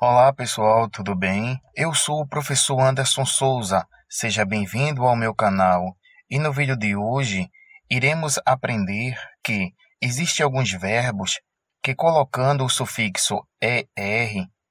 Olá pessoal, tudo bem? Eu sou o professor Anderson Souza. Seja bem-vindo ao meu canal. E no vídeo de hoje iremos aprender que existem alguns verbos que colocando o sufixo er,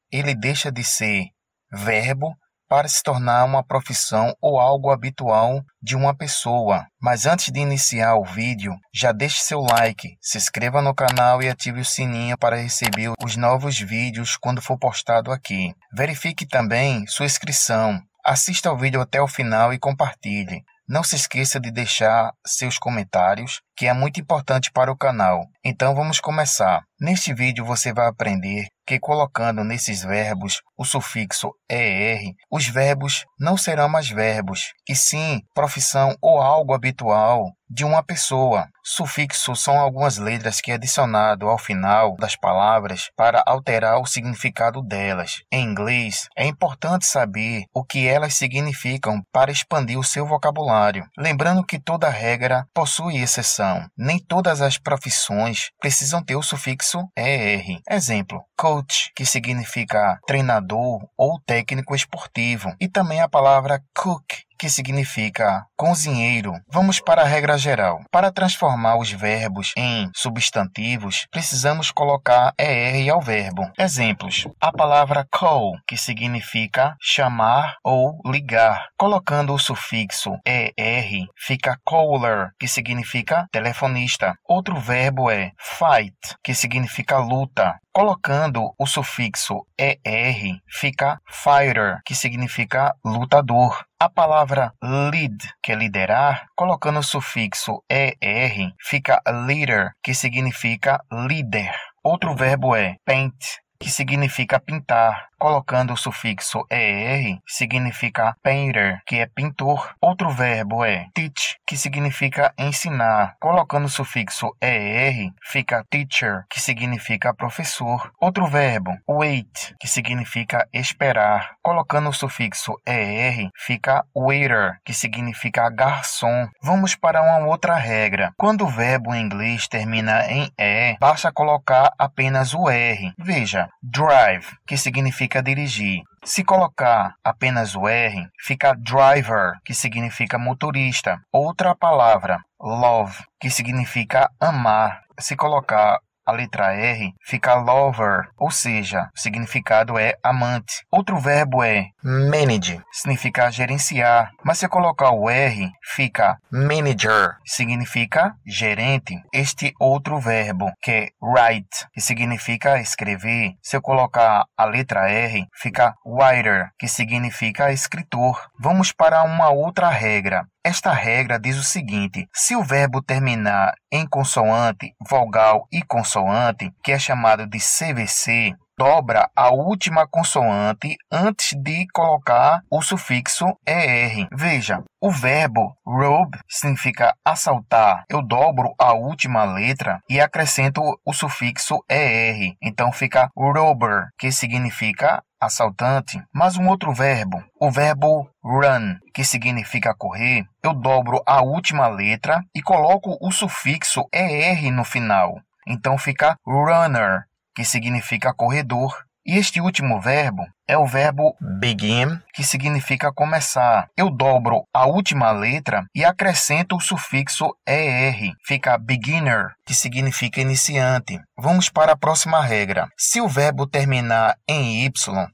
ele deixa de ser verbo para se tornar uma profissão ou algo habitual de uma pessoa. Mas antes de iniciar o vídeo, já deixe seu like, se inscreva no canal e ative o sininho para receber os novos vídeos quando for postado aqui. Verifique também sua inscrição, assista ao vídeo até o final e compartilhe. Não se esqueça de deixar seus comentários, que é muito importante para o canal. Então vamos começar. Neste vídeo você vai aprender que colocando nesses verbos o sufixo er, os verbos não serão mais verbos, e sim profissão ou algo habitual de uma pessoa. Sufixo são algumas letras que é adicionado ao final das palavras para alterar o significado delas. Em inglês, é importante saber o que elas significam para expandir o seu vocabulário. Lembrando que toda regra possui exceção. Nem todas as profissões precisam ter o sufixo ER. Exemplo: coach, que significa treinador ou técnico esportivo, e também a palavra cook, que significa cozinheiro. Vamos para a regra geral. Para transformar os verbos em substantivos, precisamos colocar ER ao verbo. Exemplos: a palavra call, que significa chamar ou ligar. Colocando o sufixo ER, fica caller, que significa telefonista. Outro verbo é fight, que significa luta. Colocando o sufixo er, fica fighter, que significa lutador. A palavra lead, que é liderar, colocando o sufixo er, fica leader, que significa líder. Outro verbo é paint, que significa pintar. Colocando o sufixo er, significa painter, que é pintor. Outro verbo é teach, que significa ensinar. Colocando o sufixo er, fica teacher, que significa professor. Outro verbo, wait, que significa esperar. Colocando o sufixo er, fica waiter, que significa garçom. Vamos para uma outra regra. Quando o verbo em inglês termina em e, er, basta colocar apenas o r. Er. Veja, drive, que significa dirigir. Se colocar apenas o R, fica driver, que significa motorista. Outra palavra, love, que significa amar. Se colocar a letra R fica lover, ou seja, o significado é amante. Outro verbo é manage, significa gerenciar, mas se colocar o R, fica manager, significa gerente. Este outro verbo, que é write, que significa escrever, se eu colocar a letra R, fica writer, que significa escritor. Vamos para uma outra regra. Esta regra diz o seguinte: se o verbo terminar em consoante, vogal e consoante, que é chamado de CVC, dobra a última consoante antes de colocar o sufixo er. Veja, o verbo rob significa assaltar. Eu dobro a última letra e acrescento o sufixo er. Então fica robber, que significa assaltante. Mas um outro verbo, o verbo run, que significa correr, eu dobro a última letra e coloco o sufixo er no final. Então fica runner, que significa corredor, e este último verbo é o verbo begin, que significa começar. Eu dobro a última letra e acrescento o sufixo er. Fica beginner, que significa iniciante. Vamos para a próxima regra. Se o verbo terminar em y,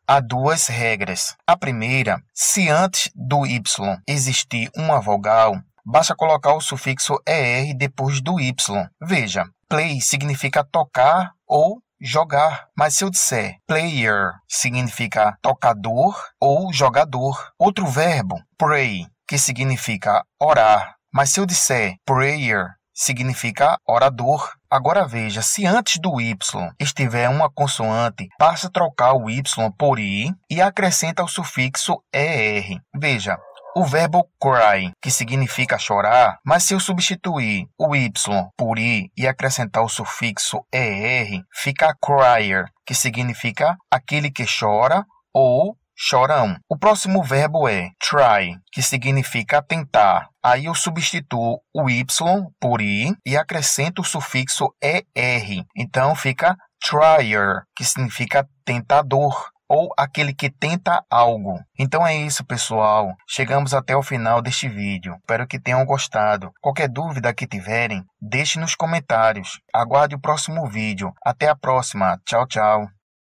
há duas regras. A primeira, se antes do y existir uma vogal, basta colocar o sufixo er depois do y. Veja, play significa tocar ou jogar. Mas se eu disser player significa tocador ou jogador, outro verbo, pray, que significa orar. Mas se eu disser prayer, significa orador. Agora veja, se antes do Y estiver uma consoante, basta trocar o Y por I e acrescenta o sufixo ER. Veja, o verbo cry, que significa chorar, mas se eu substituir o y por i e acrescentar o sufixo er, fica crier, que significa aquele que chora ou chorão. O próximo verbo é try, que significa tentar. Aí eu substituo o y por i e acrescento o sufixo er. Então fica trier, que significa tentador ou aquele que tenta algo. Então é isso, pessoal. Chegamos até o final deste vídeo. Espero que tenham gostado. Qualquer dúvida que tiverem, deixe nos comentários. Aguarde o próximo vídeo. Até a próxima. Tchau, tchau.